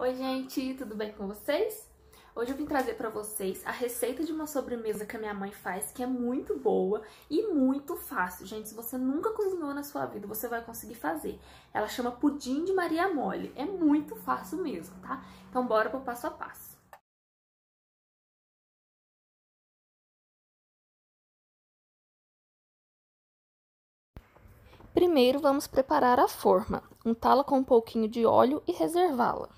Oi, gente, tudo bem com vocês? Hoje eu vim trazer para vocês a receita de uma sobremesa que a minha mãe faz, que é muito boa e muito fácil. Gente, se você nunca cozinhou na sua vida, você vai conseguir fazer. Ela chama pudim de Maria Mole. É muito fácil mesmo, tá? Então bora pro passo a passo. Primeiro vamos preparar a forma. Untá-la com um pouquinho de óleo e reservá-la.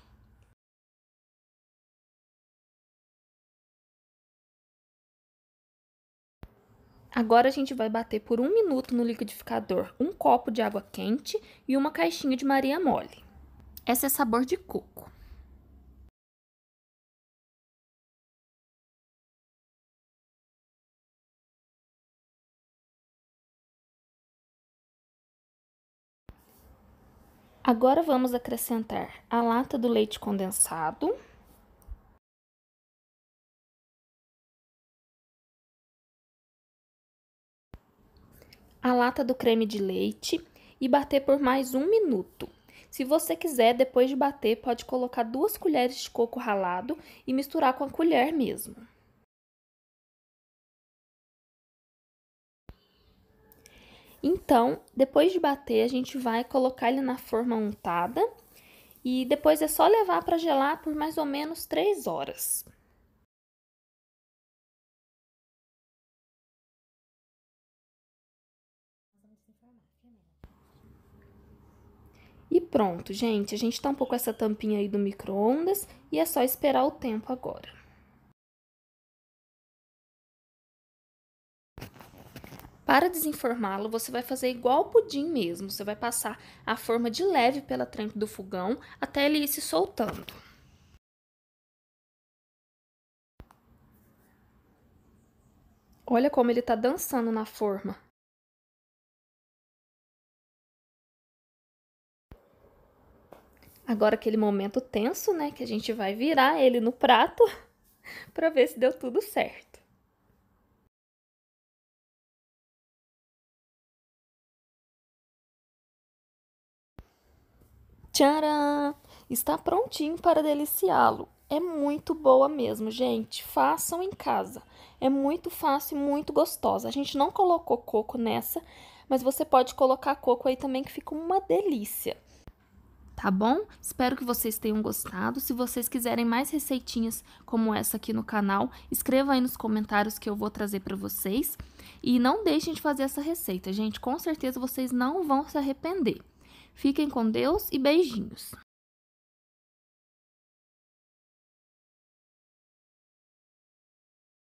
Agora a gente vai bater por um minuto no liquidificador um copo de água quente e uma caixinha de maria mole. Essa é sabor de coco. Agora vamos acrescentar a lata do leite condensado. a lata do creme de leite e bater por mais um minuto. Se você quiser, depois de bater, pode colocar duas colheres de coco ralado e misturar com a colher mesmo. Então, depois de bater, a gente vai colocar ele na forma untada e depois é só levar para gelar por mais ou menos 3 horas. E pronto, gente. A gente tampou tá com essa tampinha aí do micro-ondas e é só esperar o tempo agora. Para desenformá-lo, você vai fazer igual o pudim mesmo. Você vai passar a forma de leve pela trempe do fogão até ele ir se soltando. Olha como ele está dançando na forma. Agora aquele momento tenso, né, que a gente vai virar ele no prato para ver se deu tudo certo. Tcharam! Está prontinho para deliciá-lo. É muito boa mesmo, gente. Façam em casa. É muito fácil e muito gostosa. A gente não colocou coco nessa, mas você pode colocar coco aí também que fica uma delícia tá bom? Espero que vocês tenham gostado. Se vocês quiserem mais receitinhas como essa aqui no canal, escreva aí nos comentários que eu vou trazer para vocês. E não deixem de fazer essa receita, gente. Com certeza vocês não vão se arrepender. Fiquem com Deus e beijinhos!